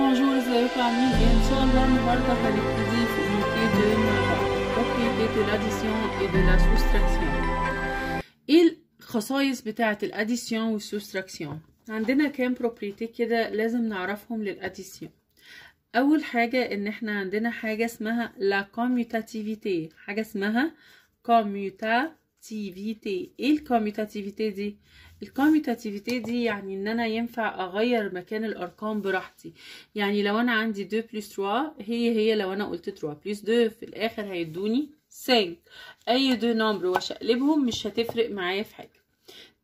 Bonjour les familles, Inch'Allah, Mubarak l'étude sur l'unité de Mubarak, propriété de l'addition et de la soustraction. الخصائص بتاعة الاديسيون والسوستراكسيون عندنا كام بروبريتي كده لازم نعرفهم للاديسيون اول حاجة ان احنا عندنا حاجة اسمها لا كوميوتاتيفيتي حاجة اسمها كوميوتاتيفيتي الكوميتاتيفيتي ايه الكوميتاتيفيتي دي الكوميتاتيفيتي دي يعني ان انا ينفع اغير مكان الارقام براحتي يعني لو انا عندي 2 بلس 3 هي هي لو انا قلت 3 بلس 2 في الاخر هيدوني 5 اي دو نمبر واشقلبهم مش هتفرق معايا في حاجه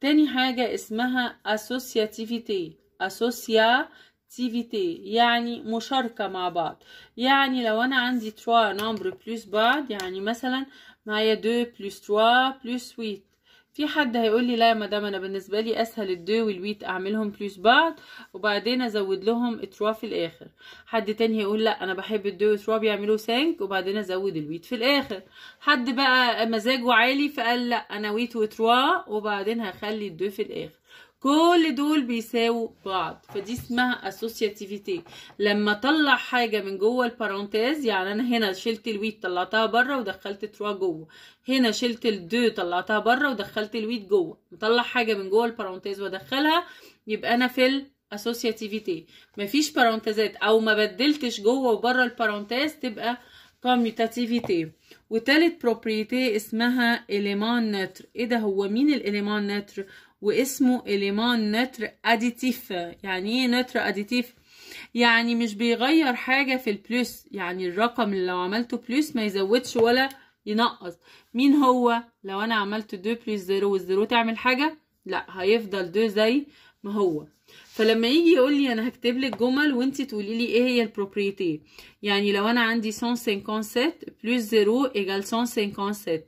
تاني حاجه اسمها اسوسياتيفيتي اسوسيا تيفيتي يعني مشاركة مع بعض يعني لو أنا عندي تروا نمبر بلس بعض يعني مثلا معايا 2 بلس 3 بلس 8 في حد هيقول لي لا يا مدام انا بالنسبه لي اسهل الدو 8 اعملهم بلس بعض وبعدين ازود لهم 3 في الاخر حد تاني هيقول لا انا بحب الدو 3 بيعملوا 5 وبعدين ازود الويت في الاخر حد بقى مزاجه عالي فقال لا انا ويت 3 وبعدين هخلي الدو في الاخر كل دول بيساووا بعض فدي اسمها اسوسياتيفيتي لما اطلع حاجه من جوه البارونتيز يعني انا هنا شلت الويت طلعتها بره ودخلت تروا جوه هنا شلت الدو طلعتها بره ودخلت الويت جوه مطلع حاجه من جوه البارونتيز وادخلها يبقى انا في الاسوسياتيفيتي مفيش بارونتيزات او ما بدلتش جوه وبره البارونتيز تبقى كوميوتاتيفيتي وتالت بروبريتي اسمها اليمان نتر ايه ده هو مين الاليمان نتر واسمه إليمان نتر أديتيف يعني إيه نتر أديتيف؟ يعني مش بيغير حاجة في البلوس يعني الرقم اللي لو عملته بلوس ما يزودش ولا ينقص مين هو لو أنا عملت 2 بلوس 0 والزيرو تعمل حاجة؟ لا هيفضل 2 زي ما هو فلما يجي يقول لي انا هكتب لك جمل وانت تقولي لي ايه هي البروبريتي يعني لو انا عندي 157 بلوس 0 ايجال 157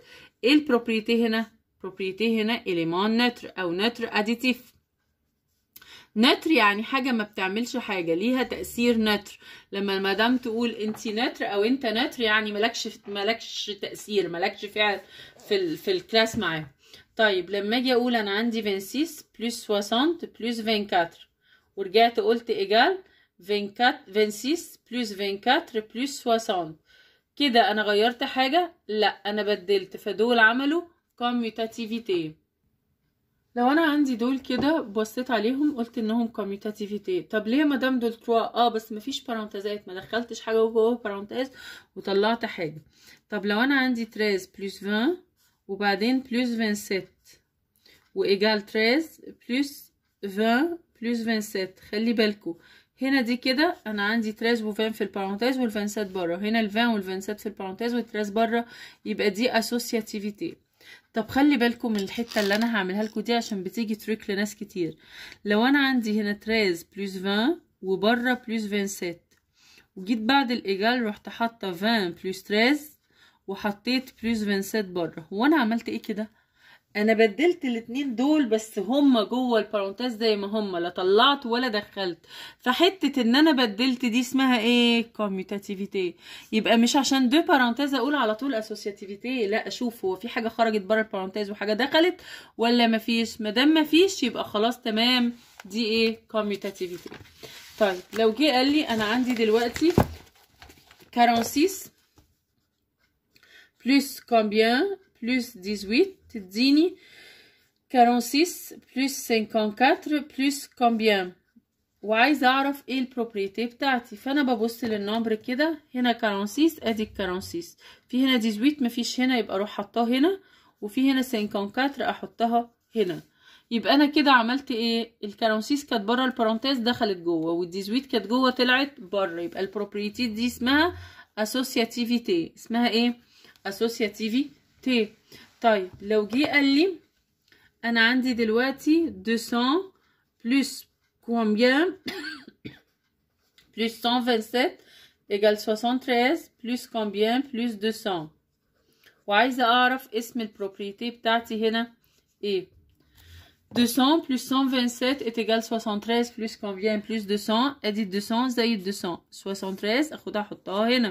ايه البروبريتي هنا بروبريتي هنا إليمان نتر أو نتر أديتيف نتر يعني حاجة ما بتعملش حاجة ليها تأثير نتر لما المدام تقول انت نتر او انت نتر يعني ملكش ملكش تأثير ملكش فعل في ال في الكلاس معاه طيب لما اجي اقول انا عندي 26 بلس 60 بلس 24 ورجعت قلت ايجال 24 26 بلس 24 بلس 60 كده انا غيرت حاجة لا انا بدلت فدول عملوا كوميوتاتيفيتي لو انا عندي دول كده بصيت عليهم قلت انهم كوميوتاتيفيتي طب ليه مدام دول تروى اه بس مفيش بارانتازات ما دخلتش حاجه جوه بارانتاز وطلعت حاجه طب لو انا عندي 13 بلوس 20 وبعدين فان 27 وايجال بلوس فان 20 فان 27 خلي بالكو هنا دي كده انا عندي 13 و 20 في البارانتاز وال 27 بره هنا ال 20 وال 27 في البارانتاز وال 13 بره يبقى دي اسوسياتيفيتي طب خلي بالكم من الحته اللي انا هعملها لكم دي عشان بتيجي تريك لناس كتير لو انا عندي هنا تريز بلس 20 وبره بلس 27 وجيت بعد الايجال رحت حاطه 20 بلس تريز وحطيت بلس 27 بره هو انا عملت ايه كده انا بدلت الاتنين دول بس هما جوه البارونتيز زي ما هما لا طلعت ولا دخلت فحته ان انا بدلت دي اسمها ايه كوميوتاتيفيتي يبقى مش عشان دو بارونتيز اقول على طول اسوسياتيفيتي لا اشوف هو في حاجه خرجت بره البارونتيز وحاجه دخلت ولا مفيش مادام مفيش يبقى خلاص تمام دي ايه كوميوتاتيفيتي طيب لو جه قال لي انا عندي دلوقتي 46 بلس كومبيان plus 18 تديني 46 plus 54 plus combien وعايزه اعرف ايه البروبريتي بتاعتي فانا ببص للنمبر كده هنا 46 ادي 46 في هنا 18 مفيش هنا يبقى اروح حطاه هنا وفي هنا 54 احطها هنا يبقى انا كده عملت ايه ال 46 كانت بره البرونتيز دخلت جوه وال 18 كانت جوه طلعت بره يبقى البروبريتي دي اسمها اسوسياتيفيتي اسمها ايه اسوسياتيفي تي طيب لو جه قال لي انا عندي دلوقتي 200 بلس كومبيان بلس 127 ايجال 73 بلس كومبيان بلس 200 وعايزه اعرف اسم البروبريتي بتاعتي هنا ايه 200 plus 127 est égal 73 plus combien plus 200 ادي 200 زائد 200 73 اخدها احطها هنا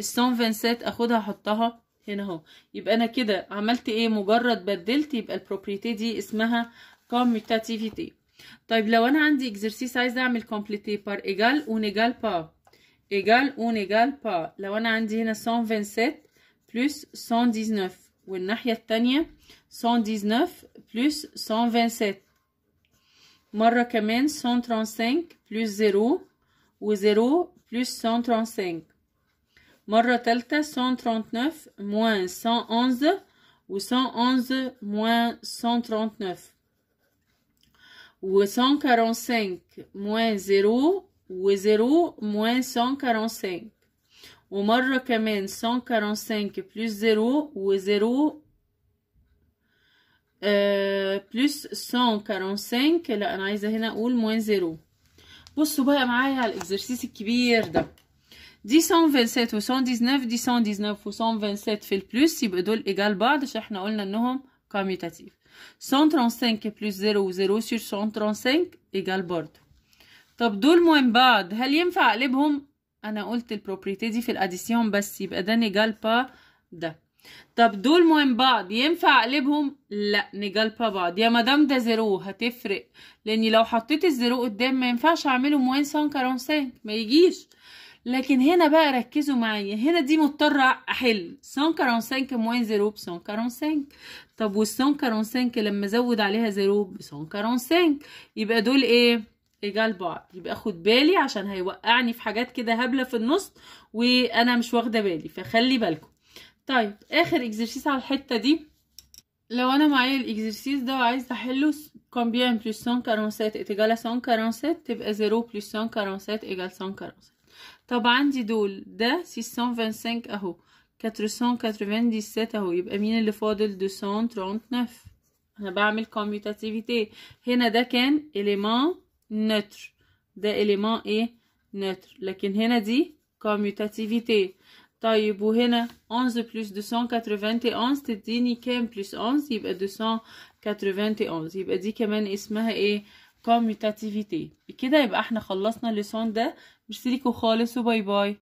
ال 127 اخدها احطها هنا اهو يبقى انا كده عملت ايه مجرد بدلت يبقى البروبريتي دي اسمها كوميتاتيفيتي طيب لو انا عندي اكزرسيس عايزه اعمل كومبليتي بار ايجال اونيجال با ايجال اونيجال با لو انا عندي هنا 127 بلس 119 والناحيه الثانيه 119 بلس 127 مره كمان 135 بلس 0 و0 بلس 135 Moro delta 139 moins 111 ou 111 moins 139. Ou 145 moins 0 ou 0 moins 145. Ou moro kamen euh, 145 plus 0 ou 0 plus 145. L'analyse هنا moins 0. بصوا بقى l'exercice على exercice. 127 و 119 119 و 127 في البلس يبقى دول إيجال بعض عشان احنا قلنا إنهم كوميوتاتيف 135 بلس 0 و 0 سير 135 إيجال برضو طب دول مهم بعض هل ينفع أقلبهم؟ أنا قلت البروبريتي دي في الأديسيون بس يبقى ده نيجال با ده طب دول مهم بعض ينفع اقلبهم لا نيجال با بعض يا مدام ده زيرو هتفرق لاني لو حطيت الزيرو قدام ما ينفعش اعمله موين سان كارونسان ما يجيش لكن هنا بقى ركزوا معايا هنا دي مضطرة أحل سون سانك موين زيرو بسون سانك طب والسون سانك لما أزود عليها زيرو بسون سانك يبقى دول إيه؟ إيجال بعض يبقى خد بالي عشان هيوقعني في حاجات كده هبلة في النص وأنا مش واخدة بالي فخلي بالكم طيب آخر إكزرسيس على الحتة دي لو أنا معايا الإكزرسيس ده وعايز أحله كومبيان كارون سات 147 سون كارون سات تبقى سات ايجال سون كارون سات طب عندي دول ده 625 اهو 497 اهو يبقى مين اللي فاضل 239 انا بعمل كوميوتاتيفيتي هنا ده كان اليمان نتر ده اليمان ايه نتر لكن هنا دي كوميوتاتيفيتي طيب وهنا 11 بلس 291 تديني كام بلس 11 يبقى 291 يبقى دي كمان اسمها ايه كوميتاتيفيتي بكده يبقى احنا خلصنا الليسون ده مش سيليكو خالص وباي باي